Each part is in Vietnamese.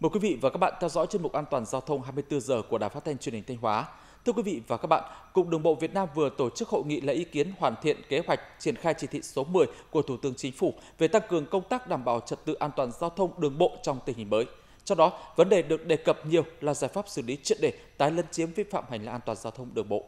Mời quý vị và các bạn theo dõi chuyên mục An toàn giao thông 24 giờ của Đài Phát thanh Truyền hình Thanh Hóa. Thưa quý vị và các bạn, Cục Đường bộ Việt Nam vừa tổ chức hội nghị lấy ý kiến hoàn thiện kế hoạch triển khai chỉ thị số 10 của Thủ tướng Chính phủ về tăng cường công tác đảm bảo trật tự an toàn giao thông đường bộ trong tình hình mới. Trong đó, vấn đề được đề cập nhiều là giải pháp xử lý triệt để tái lấn chiếm vi phạm hành lang an toàn giao thông đường bộ.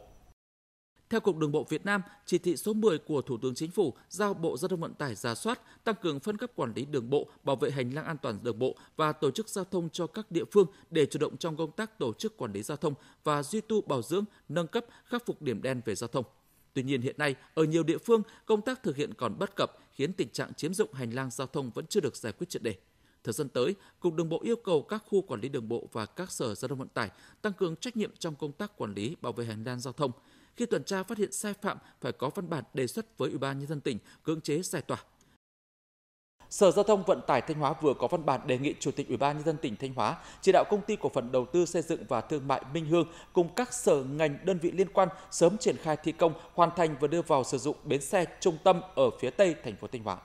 Theo Cục Đường bộ Việt Nam, chỉ thị số 10 của Thủ tướng Chính phủ giao Bộ Giao thông Vận tải giả soát, tăng cường phân cấp quản lý đường bộ, bảo vệ hành lang an toàn đường bộ và tổ chức giao thông cho các địa phương để chủ động trong công tác tổ chức quản lý giao thông và duy tu bảo dưỡng, nâng cấp, khắc phục điểm đen về giao thông. Tuy nhiên hiện nay, ở nhiều địa phương, công tác thực hiện còn bất cập khiến tình trạng chiếm dụng hành lang giao thông vẫn chưa được giải quyết triệt đề. Thời gian tới, Cục Đường bộ yêu cầu các khu quản lý đường bộ và các sở giao thông vận tải tăng cường trách nhiệm trong công tác quản lý bảo vệ hành lang giao thông, khi tuần tra phát hiện sai phạm phải có văn bản đề xuất với Ủy ban nhân dân tỉnh cưỡng chế giải tỏa. Sở Giao thông Vận tải Thanh Hóa vừa có văn bản đề nghị Chủ tịch Ủy ban nhân dân tỉnh Thanh Hóa chỉ đạo công ty cổ phần đầu tư xây dựng và thương mại Minh Hương cùng các sở ngành đơn vị liên quan sớm triển khai thi công, hoàn thành và đưa vào sử dụng bến xe trung tâm ở phía Tây thành phố Thanh Hóa.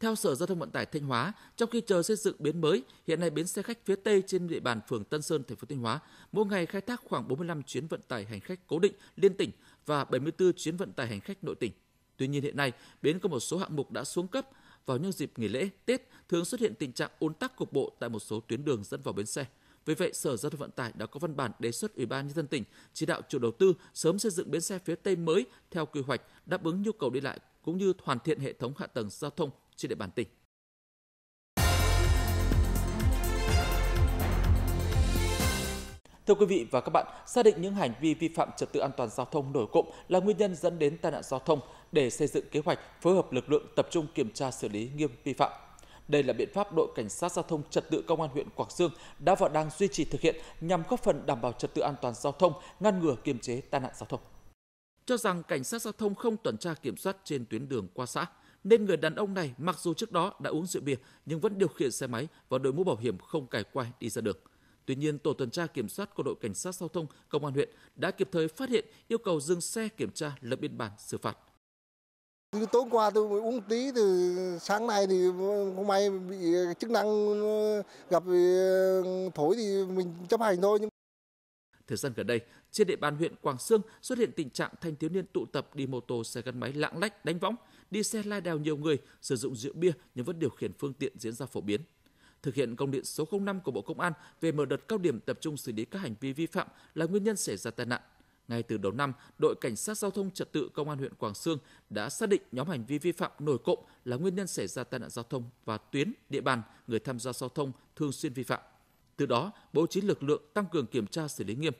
Theo Sở Giao thông Vận tải Thanh Hóa, trong khi chờ xây dựng bến mới, hiện nay bến xe khách phía Tây trên địa bàn phường Tân Sơn, thành phố Thanh Hóa mỗi ngày khai thác khoảng 45 chuyến vận tải hành khách cố định liên tỉnh và 74 chuyến vận tải hành khách nội tỉnh. Tuy nhiên hiện nay, bến có một số hạng mục đã xuống cấp. Vào những dịp nghỉ lễ, Tết thường xuất hiện tình trạng ùn tắc cục bộ tại một số tuyến đường dẫn vào bến xe. Vì vậy, Sở Giao thông Vận tải đã có văn bản đề xuất Ủy ban nhân dân tỉnh chỉ đạo chủ đầu tư sớm xây dựng bến xe phía Tây mới theo quy hoạch đáp ứng nhu cầu đi lại cũng như hoàn thiện hệ thống hạ tầng giao thông trên địa bàn tỉnh. Thưa quý vị và các bạn, xác định những hành vi vi phạm trật tự an toàn giao thông nổi cộng là nguyên nhân dẫn đến tai nạn giao thông để xây dựng kế hoạch phối hợp lực lượng tập trung kiểm tra xử lý nghiêm vi phạm. Đây là biện pháp đội cảnh sát giao thông trật tự công an huyện Quảng Dương đã và đang duy trì thực hiện nhằm góp phần đảm bảo trật tự an toàn giao thông, ngăn ngừa kiềm chế tai nạn giao thông. Cho rằng cảnh sát giao thông không tuần tra kiểm soát trên tuyến đường qua xã, nên người đàn ông này mặc dù trước đó đã uống rượu bia nhưng vẫn điều khiển xe máy và đội mũ bảo hiểm không cài quay đi ra đường. Tuy nhiên, tổ tuần tra kiểm soát của đội cảnh sát giao thông công an huyện đã kịp thời phát hiện, yêu cầu dừng xe kiểm tra lập biên bản xử phạt. tối qua tôi mới uống tí từ sáng nay thì không may bị chức năng gặp ờ, thổi thì mình chấp hành thôi nhưng Thời gian gần đây, trên địa bàn huyện Quảng Sương xuất hiện tình trạng thanh thiếu niên tụ tập đi mô tô xe gắn máy lạng lách đánh võng, đi xe lai đèo nhiều người, sử dụng rượu bia nhưng vẫn điều khiển phương tiện diễn ra phổ biến. Thực hiện công điện số 05 của Bộ Công an về mở đợt cao điểm tập trung xử lý các hành vi vi phạm là nguyên nhân xảy ra tai nạn. Ngay từ đầu năm, đội cảnh sát giao thông trật tự công an huyện Quảng Sương đã xác định nhóm hành vi vi phạm nổi cộng là nguyên nhân xảy ra tai nạn giao thông và tuyến địa bàn người tham gia giao thông thường xuyên vi phạm. Từ đó, bố trí lực lượng tăng cường kiểm tra xử lý nghiêm.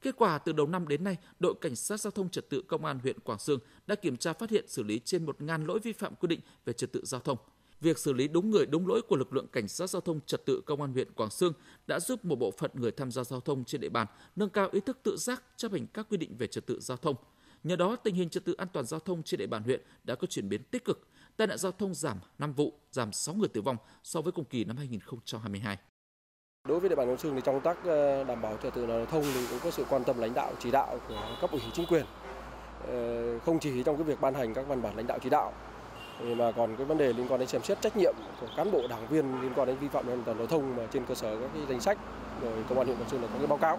Kết quả từ đầu năm đến nay, đội cảnh sát giao thông trật tự công an huyện Quảng Sương đã kiểm tra phát hiện xử lý trên 1.000 lỗi vi phạm quy định về trật tự giao thông. Việc xử lý đúng người đúng lỗi của lực lượng cảnh sát giao thông trật tự công an huyện Quảng Sương đã giúp một bộ phận người tham gia giao thông trên địa bàn nâng cao ý thức tự giác chấp hành các quy định về trật tự giao thông. Nhờ đó, tình hình trật tự an toàn giao thông trên địa bàn huyện đã có chuyển biến tích cực, tai nạn giao thông giảm 5 vụ, giảm 6 người tử vong so với cùng kỳ năm 2022. Đối với địa bàn Ngọc Sương thì trong tác ờ, đảm bảo trật tự giao thông thì cũng có sự quan tâm lãnh đạo chỉ đạo của cấp ủy chính quyền. Ờ, không chỉ trong cái việc ban hành các văn bản lãnh đạo chỉ đạo mà còn cái vấn đề liên quan đến xem xét trách nhiệm của cán bộ đảng viên liên quan đến vi phạm an toàn giao thông mà trên cơ sở các cái danh sách rồi công an huyện Ngọc Sương là có cái báo cáo.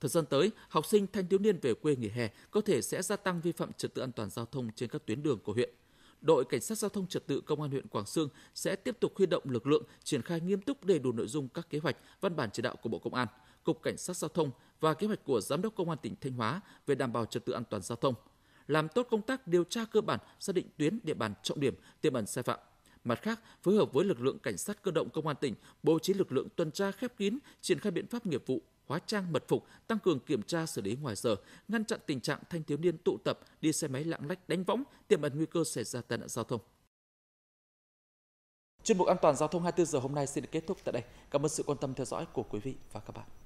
Thời gian tới, học sinh thanh thiếu niên về quê nghỉ hè có thể sẽ gia tăng vi phạm trật tự an toàn giao thông trên các tuyến đường của huyện đội cảnh sát giao thông trật tự công an huyện Quảng Sương sẽ tiếp tục huy động lực lượng triển khai nghiêm túc đầy đủ nội dung các kế hoạch, văn bản chỉ đạo của Bộ Công an, Cục Cảnh sát giao thông và kế hoạch của Giám đốc Công an tỉnh Thanh Hóa về đảm bảo trật tự an toàn giao thông. Làm tốt công tác điều tra cơ bản, xác định tuyến địa bàn trọng điểm tiềm ẩn sai phạm. Mặt khác, phối hợp với lực lượng cảnh sát cơ động công an tỉnh bố trí lực lượng tuần tra khép kín, triển khai biện pháp nghiệp vụ hóa trang mật phục, tăng cường kiểm tra xử lý ngoài giờ, ngăn chặn tình trạng thanh thiếu niên tụ tập, đi xe máy lạng lách đánh võng, tiềm ẩn nguy cơ xảy ra tai nạn giao thông. Chuyên mục an toàn giao thông 24 giờ hôm nay xin được kết thúc tại đây. Cảm ơn sự quan tâm theo dõi của quý vị và các bạn.